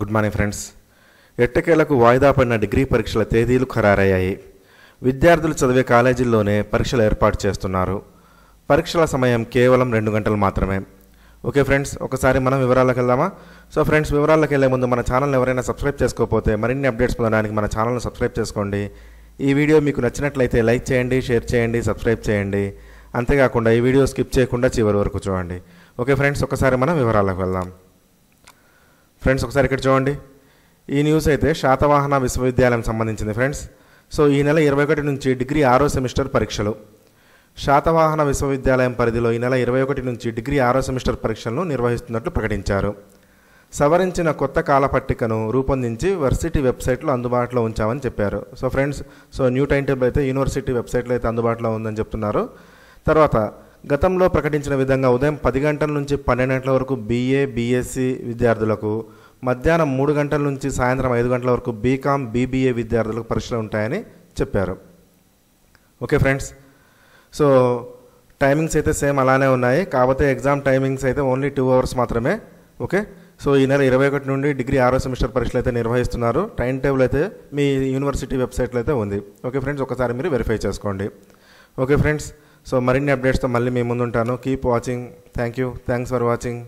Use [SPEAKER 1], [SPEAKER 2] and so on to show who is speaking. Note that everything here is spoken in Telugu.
[SPEAKER 1] గుడ్ మార్నింగ్ ఫ్రెండ్స్ ఎట్టకేలకు వాయిదా పడిన డిగ్రీ పరీక్షల తేదీలు ఖరారయ్యాయి విద్యార్థులు చదివే కాలేజీల్లోనే పరీక్షలు ఏర్పాటు చేస్తున్నారు పరీక్షల సమయం కేవలం రెండు గంటలు మాత్రమే ఓకే ఫ్రెండ్స్ ఒకసారి మనం వివరాలకు వెళ్దామా సో ఫ్రెండ్స్ వివరాలకు వెళ్ళే ముందు మన ఛానల్ ఎవరైనా సబ్స్క్రైబ్ చేసుకోకపోతే మరిన్ని అప్డేట్స్ పొందడానికి మన ఛానల్ని సబ్స్క్రైబ్ చేసుకోండి ఈ వీడియో మీకు నచ్చినట్లయితే లైక్ చేయండి షేర్ చేయండి సబ్స్క్రైబ్ చేయండి అంతేకాకుండా ఈ వీడియో స్కిప్ చేయకుండా చివరి వరకు చూడండి ఓకే ఫ్రెండ్స్ ఒకసారి మనం వివరాలకు వెళ్దాం ఫ్రెండ్స్ ఒకసారి ఇక్కడ చూడండి ఈ న్యూస్ అయితే శాతవాహన విశ్వవిద్యాలయం సంబంధించింది ఫ్రెండ్స్ సో ఈ నెల ఇరవై ఒకటి నుంచి డిగ్రీ ఆరో సెమిస్టర్ పరీక్షలు శాతవాహన విశ్వవిద్యాలయం పరిధిలో ఈ నెల ఇరవై ఒకటి నుంచి డిగ్రీ ఆరో సెమిస్టర్ పరీక్షలను నిర్వహిస్తున్నట్లు ప్రకటించారు సవరించిన కొత్త కాల పట్టికను రూపొందించి వర్సిటీ వెబ్సైట్లో అందుబాటులో ఉంచామని చెప్పారు so friends so new time table అయితే యూనివర్సిటీ వెబ్సైట్లో అయితే అందుబాటులో ఉందని చెప్తున్నారు తర్వాత గతంలో ప్రకటించిన విధంగా ఉదయం పది గంటల నుంచి పన్నెండు గంటల వరకు బీఏ బీఎస్సీ విద్యార్థులకు మధ్యాహ్నం మూడు గంటల నుంచి సాయంత్రం ఐదు గంటల వరకు బీకామ్ బీబీఏ విద్యార్థులకు పరీక్షలు ఉంటాయని చెప్పారు ఓకే ఫ్రెండ్స్ సో టైమింగ్స్ అయితే సేమ్ అలానే ఉన్నాయి కాకపోతే ఎగ్జామ్ టైమింగ్స్ అయితే ఓన్లీ టూ అవర్స్ మాత్రమే ఓకే సో ఈ నెల ఇరవై ఒకటి నుండి డిగ్రీ ఆరో సెమిస్టర్ పరీక్షలు అయితే నిర్వహిస్తున్నారు టైం టేబుల్ అయితే మీ యూనివర్సిటీ వెబ్సైట్లో అయితే ఉంది ఓకే ఫ్రెండ్స్ ఒకసారి మీరు వెరిఫై చేసుకోండి ఓకే ఫ్రెండ్స్ సో మరిన్ని అప్డేట్స్తో మళ్ళీ మీ ముందుంటాను keep watching thank you thanks for watching